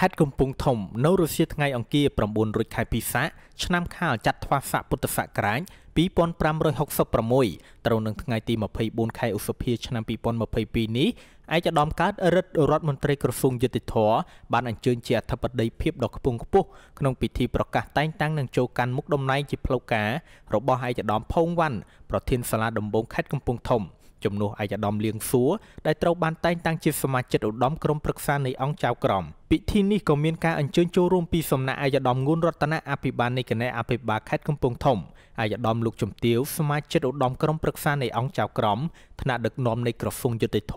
ខេត្តកំពង់ធំនៅរសៀលថ្ងៃអង្គារ9រោចខែពិសាឆ្នាំខាលចត្វាស័កពុទ្ធសករាជ2566ត្រូវនឹងថ្ងៃទី24ខែឧសភាឆ្នាំ2022នេះឯកឧត្តមកើតរដ្ឋរដ្ឋមន្ត្រីក្រសួងយុតិធធបានអញ្ជើញជាអធិបតីភាពដ៏ខ្ពង់ខ្ពស់ក្នុងពិធីប្រកាសតែងតាំងនិងចូលកាន់មុខតំណែងជាផ្លូវការរបស់ឯកឧត្តមផូងវ៉ាន់ប្រធានសាលាដំបងខេត្តកំពង់ធំជំនួសឯកឧត្តមលៀងសួរដែលត្រូវបានតែងតាំងជាសមាជិកឧត្តមក្រុមប្រឹក្សានៃអង្គចៅក្រម។ពិធីនេះក៏មានការអញ្ជើញចូលរួមពីសំណាក់អាយដាមងួនរតនាអភិបាលនៃគណៈអភិបាលខេត្តកំពង់ធំអាយដាមលោកជំទាវសមាជិកឧត្តមក្រុមប្រឹក្សានៃអង្គចៅក្រមថ្នាក់ដឹកនាំនៃក្រសួងយុតិធធ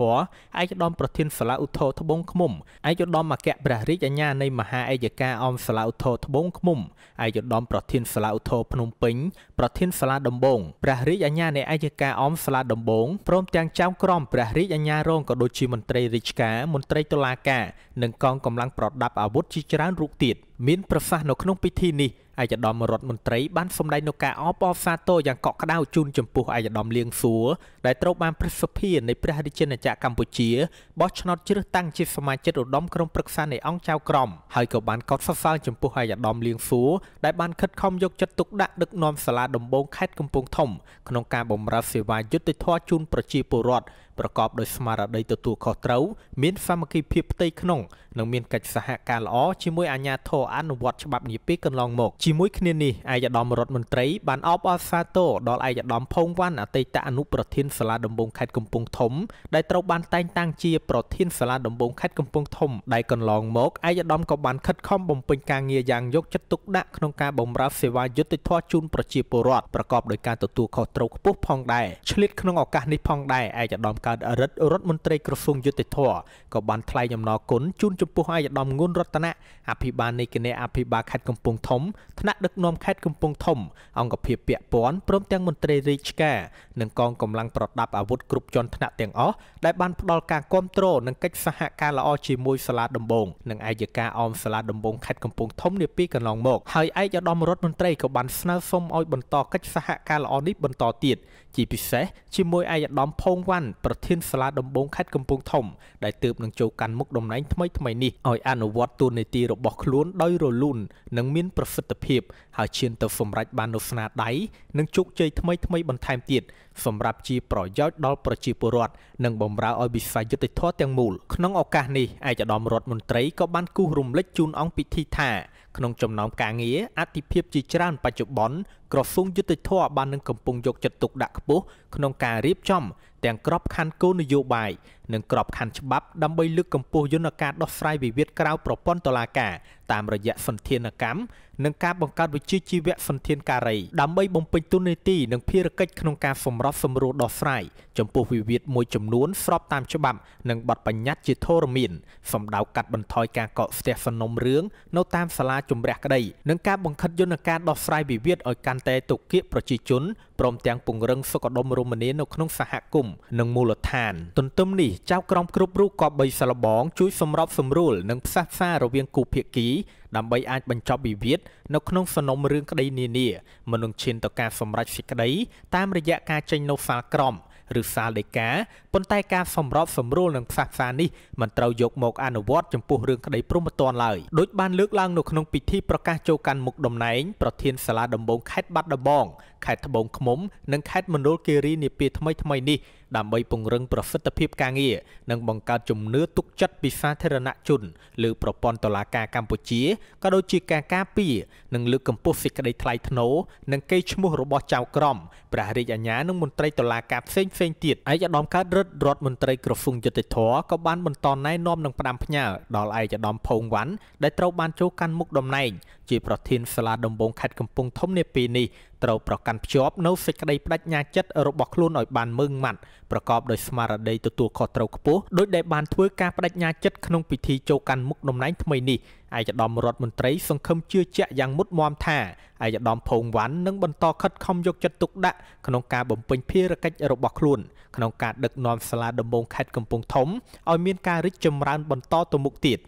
អាយដាមប្រធានសាលាឧទ្ធរត្បូងឃុំអាយដាមអគ្គព្រះរាជអាជ្ញានៃមហាអัยការអមសាលាឧទ្ធរត្បូងឃុំអាយដាមប្រធានសាលាឧទ្ធរភ្នំពេញប្រធានសាលាដំបងព្រះរាជអាជ្ញានៃអัยការអមសាលាដំបងព្រមទាំងចៅក្រមព្រះរាជអាជ្ញារងក៏ដូចជាមន្ត្រីរាជការមន្ត្រីតុលាការនិងកងកម្លាំងលាំងប្រដាប់អាវុធជាច្រើនរូបទៀតមានប្រសាសន៍នៅក្នុងពិធីនេះឯកឧត្តមរដ្ឋមន្ត្រីបានសម្ដែងនូវការអបអរសាទរយ៉ាងកក់ក្ដៅជូនចំពោះឯកឧត្តមលៀងសួរដែលត្រូវបានប្រសិទ្ធភាពនៃព្រះរាជាណាចក្រកម្ពុជាបោះឆ្នោតជ្រើសតាំងជាសមាជិកឧត្តមក្រុមប្រឹក្សានៃអង្គចៅក្រមហើយក៏បានកោតសរសើរចំពោះឯកឧត្តមលៀងសួរដែលបានខិតខំយកចិត្តទុកដាក់ដឹកនាំសាលាដំបងខេត្តកំពង់ធំក្នុងការបម្រើសេវាយុត្តិធម៌ជូនប្រជាពលរដ្ឋប្រកបដោយស្មារតីទទួលខុសត្រូវមានសាមគ្គីភាពផ្ទៃក្នុងនិងមានកិច្ចសហការល្អជាមួយអាជ្ញាធរអនុវត្តច្បាប់នេះពេលកន្លងមកជាមួយគ្នានេះឯកឧត្តមរដ្ឋមន្ត្រីបានអបអរសាទរដល់ឯកឧត្តមផូងវ៉ាន់អតីតអនុប្រធានសាលាដំបងខេត្តកំពង់ធំដែលត្រូវបានតែងតាំងជាប្រធានសាលាដំបងខេត្តកំពង់ធំដែលកន្លងមកឯកឧត្តមក៏បានខិតខំបំពេញការងារយ៉ាងយកចិត្តទុកដាក់ក្នុងការបម្រើសេវាយុត្តិធម៌ជូនប្រជាពលរដ្ឋប្រកបដោយការទទួលខុសត្រូវខ្ពស់ផងដែរឆ្លៀតក្នុងឱកាសនេះផងដែរឯកឧត្តមកើតរិទ្ធរដ្ឋមន្ត្រីក្រសួងយុតិធធក៏បានថ្លែងអំណរគុណជូនចំពោះអាយដាមងួនរតនៈអភិបាលនៃគណៈអភិបាលខេត្តកំពង់ធំថ្នាក់ដឹកនាំខេត្តកំពង់ធំអង្គភាពពាក់ព័ន្ធព្រមទាំងមន្ត្រីរាជការនិងកងកម្លាំងប្រដាប់អាវុធគ្រប់ជាន់ថ្នាក់ទាំងអស់ដែលបានផ្ដល់ការគ្រប់គ្រងនិងកិច្ចសហការល្អជាមួយសាលាដំបងនិងអាយកាអមសាលាដំបងខេត្តកំពង់ធំនាពេលកន្លងមកហើយឯកឧត្តមរដ្ឋមន្ត្រីក៏បានស្នើសុំឲ្យបន្តកិច្ចសហការល្អនេះបន្តទៀតជាពិសេសជាមួយឯកឧត្តមផូងវ៉ាន់ប្រប្រធានសាលាដំបងខេត្តកំពង់ធំដែលទើបនឹងចូលកាន់មុខតំណែងថ្មីថ្មីនេះឲ្យអនុវត្តទូនីតិរបស់ខ្លួនដោយរលូននិងមានប្រសិទ្ធភាពហើយឈានទៅសម្រេចបាននូវស្នាដៃនិងជោគជ័យថ្មីថ្មីបន្ថែមទៀតសម្រាប់ជាប្រយោជន៍ដល់ប្រជាពលរដ្ឋនិងបម្រើឲ្យវិស័យយុតិធធម៌ទាំងមូលក្នុងឱកាសនេះឯកឧត្តមរដ្ឋមន្ត្រីក៏បានគូសរំលឹកជូនអង្គពិធីថាក្នុងចំណោមការងារអតិភិបជាច្រើនបច្ចុប្បន្នក្រសួងយុតិធម៌បាននឹងកំពុងយកចិត្តទុកដាក់ខ្ពស់ក្នុងការរៀបចំទាំងក្របខ័ណ្ឌគោលនយោបាយនិងក្របខ័ណ្ឌច្បាប់ដើម្បីលើកកម្ពស់យន្តការដោះស្រាយវិវាទក្រៅប្រព័ន្ធតុលាការតាមរយៈសន្ធានកម្មនិងការបង្កើតវិជ្ជាជីវៈសន្ធានការីដើម្បីបំពេញទុននីតិនិងភារកិច្ចក្នុងការសម្របសម្រួលដោះស្រាយចំពោះវិវាទមួយចំនួនស្របតាមច្បាប់និងបទបញ្ញត្តិជាធរមានសម្ដៅកាត់បន្ថយការកកស្ទះសំណុំរឿងនៅតាមសាលាជំរះក្តីនិងការបង្ខិតយន្តការដោះស្រាយវិវាទឲ្យកាន់តែទុក្ខៈប្រជាជនព្រមទាំងពង្រឹងសុខដុមរមនានៅក្នុងសហគមន៍និងមូលដ្ឋាន ទន្ទឹមនេះចៅក្រមគ្រប់រូបក៏បីសាឡបងជួយសម្របសម្រួលនិងផ្សះផ្សារវាងគូភាគីដើម្បីអាចបញ្ចប់វិវាទនៅក្នុងសំណុំរឿងក្តី នានាមិននឹងឈានទៅការសម្រេចសេចក្តីតាមរយៈការចេញនូវសាលក្រមឬសាលដីកាប៉ុន្តែការសម្របសម្រួលនឹងផ្សះផ្សានេះមិនត្រូវយកមកអនុវត្តចំពោះរឿងក្តីព្រហ្មទណ្ឌឡើយដោយបានលើកឡើងនៅក្នុងពិធីប្រកាសចូលកាន់មុខតំណែងប្រធានសាលាដំបងខេត្តបាត់ដំបងខេត្តត្បូងឃ្មុំនិងខេត្តមណ្ឌលគិរីនាពេលថ្មីៗនេះដើម្បីពង្រឹងប្រសិទ្ធភាពការងារនិងបង្កើតជំនឿទុកចិត្តពីសាធារណជនលើប្រព័ន្ធតុលាការកម្ពុជាក៏ដូចជាការការពារនិងលើកកម្ពស់សេចក្តីថ្លៃថ្នូរនិងកេរ្តិ៍ឈ្មោះរបស់ចៅក្រមព្រះរាជអាជ្ញានិងមន្ត្រីតុលាការផ្សេងផ្សេងទៀតឯកឧត្តមកើតរិទ្ធរដ្ឋមន្ត្រីក្រសួងយុតិធធក៏បានបន្តណែនាំនិងផ្ដាំផ្ញើដល់ឯកឧត្តមផូងវ៉ាន់ដែលត្រូវបានចូលកាន់មុខតំណែងជាប្រធានសាលាដំបងខេត្តកំពង់ធំនាពេលនេះត្រូវប្រកាន់ភ្ជាប់នៅសេចក្តីបដិញ្ញាចិត្តរបស់ខ្លួនឲ្យបានម៉ឺងម៉ាត់ប្រកបដោយស្មារតីទទួលខុសត្រូវខ្ពស់ដោយដែលបានធ្វើការបដិញ្ញាចិត្តក្នុងពិធីចូលកាន់មុខតំណែងថ្មីនេះឯកឧត្តមរដ្ឋមន្ត្រីសង្ឃឹមជឿជាក់យ៉ាងមុតមមថាឯកឧត្តមផូងវ៉ាន់នឹងបន្តខិតខំយកចិត្តទុកដាក់ក្នុងការបំពេញភារកិច្ចរបស់ខ្លួនក្នុងការដឹកនាំសាលាដំបងខេត្តកំពង់ធំឲ្យមានការរីកចម្រើនបន្តទៅមុខទៀត។